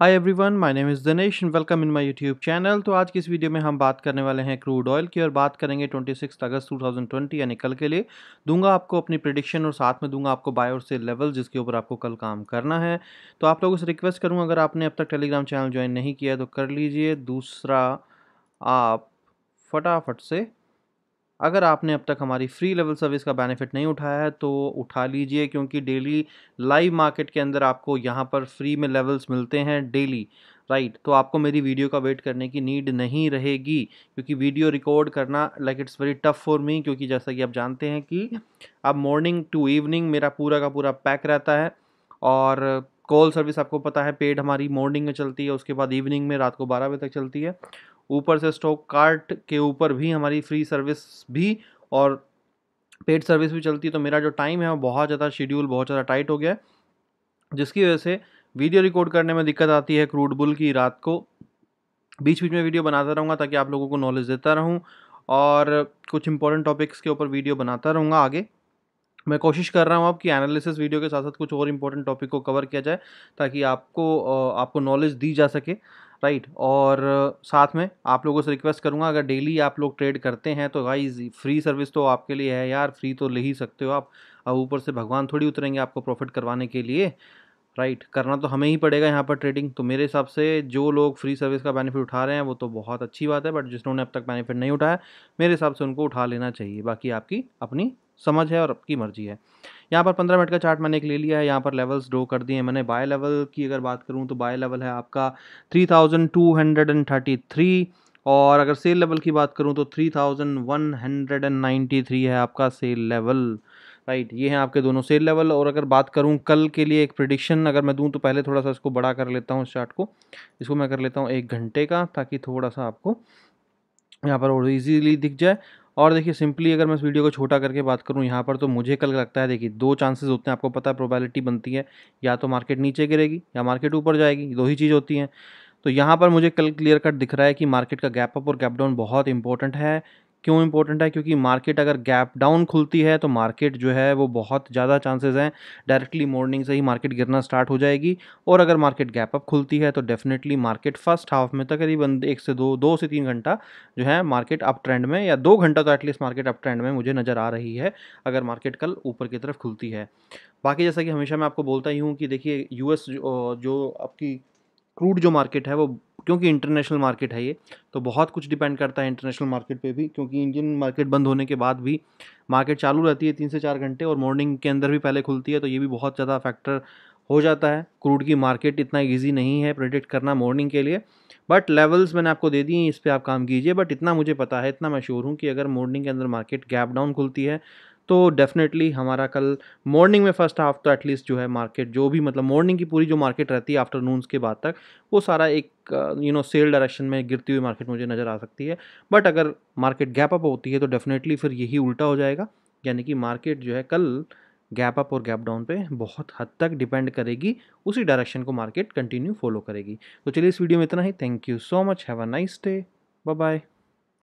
High everyone my name is Danesh and welcome in my YouTube channel तो आज की इस वीडियो में हम बात करने वाले हैं क्रूड ऑयल की और बात करेंगे 26 अगस्त 2020 यानी कल के लिए दूंगा आपको अपनी प्रिडिक्शन और साथ में दूंगा आपको बाय और सेल लेवल जिसके ऊपर आपको कल काम करना है तो आप लोगों से रिक्वेस्ट करूँगा अगर आपने अब तक टेलीग्राम चैनल ज्वाइन नहीं किया तो कर लीजिए दूसरा आप फटाफट से अगर आपने अब तक हमारी फ्री लेवल सर्विस का बेनिफिट नहीं उठाया है तो उठा लीजिए क्योंकि डेली लाइव मार्केट के अंदर आपको यहाँ पर फ्री में लेवल्स मिलते हैं डेली राइट right, तो आपको मेरी वीडियो का वेट करने की नीड नहीं रहेगी क्योंकि वीडियो रिकॉर्ड करना like it's very tough for me क्योंकि जैसा कि आप जानते हैं कि अब मॉर्निंग टू इवनिंग मेरा पूरा का पूरा पैक रहता है और कॉल सर्विस आपको पता है पेड हमारी मॉर्निंग में चलती है उसके बाद इवनिंग में रात को बारह बजे तक चलती है ऊपर से स्टॉक कार्ट के ऊपर भी हमारी फ्री सर्विस भी और पेड सर्विस भी चलती है तो मेरा जो टाइम है वो बहुत ज़्यादा शेड्यूल बहुत ज़्यादा टाइट हो गया है जिसकी वजह से वीडियो रिकॉर्ड करने में दिक्कत आती है क्रूड बुल की रात को बीच बीच में वीडियो बनाता रहूँगा ताकि आप लोगों को नॉलेज देता रहूँ और कुछ इंपॉर्टेंट टॉपिक्स के ऊपर वीडियो बनाता रहूँगा आगे मैं कोशिश कर रहा हूँ आपकी एनालिसिस वीडियो के साथ साथ कुछ और इम्पोर्टेंट टॉपिक को कवर किया जाए ताकि आपको आपको नॉलेज दी जा सके राइट और साथ में आप लोगों से रिक्वेस्ट करूँगा अगर डेली आप लोग ट्रेड करते हैं तो भाई फ्री सर्विस तो आपके लिए है यार फ्री तो ले ही सकते हो आप अब ऊपर से भगवान थोड़ी उतरेंगे आपको प्रॉफिट करवाने के लिए राइट right. करना तो हमें ही पड़ेगा यहाँ पर ट्रेडिंग तो मेरे हिसाब से जो लोग फ्री सर्विस का बेनिफिट उठा रहे हैं वो तो बहुत अच्छी बात है बट जिन्होंने अब तक बेनिफिट नहीं उठाया मेरे हिसाब से उनको उठा लेना चाहिए बाकी आपकी अपनी समझ है और आपकी मर्जी है यहाँ पर पंद्रह मिनट का चार्ट मैंने एक ले लिया है यहाँ पर लेवल्स ड्रो कर दिए हैं मैंने बाय लेवल की अगर बात करूँ तो बाय लेवल है आपका three thousand two hundred and thirty three और अगर सेल लेवल की बात करूँ तो three thousand one hundred and ninety three है आपका सेल लेवल राइट ये हैं आपके दोनों सेल लेवल और अगर बात करूँ कल के लिए एक प्रिडिक्शन अगर मैं दूँ तो पहले थोड़ा सा इसको बड़ा कर लेता हूँ इस चार्ट को इसको मैं कर लेता हूँ एक घंटे का ताकि थोड़ा सा आपको यहाँ पर और इजीली दिख जाए और देखिए सिंपली अगर मैं इस वीडियो को छोटा करके बात करूँ यहाँ पर तो मुझे कल लगता है देखिए दो चांसेस होते हैं आपको पता है प्रोबेबिलिटी बनती है या तो मार्केट नीचे गिरेगी या मार्केट ऊपर जाएगी दो ही चीज़ होती हैं तो यहाँ पर मुझे कल क्लियर कट दिख रहा है कि मार्केट का गैप अप और गैप डाउन बहुत इंपॉर्टेंट है क्यों इंपॉर्टेंट है क्योंकि मार्केट अगर गैप डाउन खुलती है तो मार्केट जो है वो बहुत ज़्यादा चांसेस हैं डायरेक्टली मॉर्निंग से ही मार्केट गिरना स्टार्ट हो जाएगी और अगर मार्केट गैप अप खुलती है तो डेफिनेटली मार्केट फर्स्ट हाफ में तकरीबन तो एक से दो दो से तीन घंटा जो है मार्केट अप ट्रेंड में या दो घंटा तो एटलीस्ट मार्केट अप ट्रेंड में मुझे नज़र आ रही है अगर मार्केट कल ऊपर की तरफ खुलती है बाकी जैसा कि हमेशा मैं आपको बोलता ही हूँ कि देखिए यूएस जो, जो आपकी क्रूड जो मार्केट है वो क्योंकि इंटरनेशनल मार्केट है ये तो बहुत कुछ डिपेंड करता है इंटरनेशनल मार्केट पे भी क्योंकि इंडियन मार्केट बंद होने के बाद भी मार्केट चालू रहती है तीन से चार घंटे और मॉर्निंग के अंदर भी पहले खुलती है तो ये भी बहुत ज़्यादा फैक्टर हो जाता है क्रूड की मार्केट इतना ईजी नहीं है प्रोडिक्ट करना मॉर्निंग के लिए बट लेवल्स मैंने आपको दे दी हैं इस पर आप काम कीजिए बट इतना मुझे पता है इतना मैं श्योर हूँ कि अगर मॉर्निंग के अंदर मार्केट गैप डाउन खुलती है तो डेफिनेटली हमारा कल मॉर्निंग में फर्स्ट हाफ तो एटलीस्ट जो है मार्केट जो भी मतलब मॉर्निंग की पूरी जो मार्केट रहती है आफ्टरनूनस के बाद तक वो सारा एक यू नो सेल डायरेक्शन में गिरती हुई मार्केट मुझे नज़र आ सकती है बट अगर मार्केट गैप अप होती है तो डेफिनेटली फिर यही उल्टा हो जाएगा यानी कि मार्केट जो है कल गैप अप और गैप डाउन पे बहुत हद तक डिपेंड करेगी उसी डायरेक्शन को मार्केट कंटिन्यू फॉलो करेगी तो चलिए इस वीडियो में इतना ही thank you so much have a nice day bye bye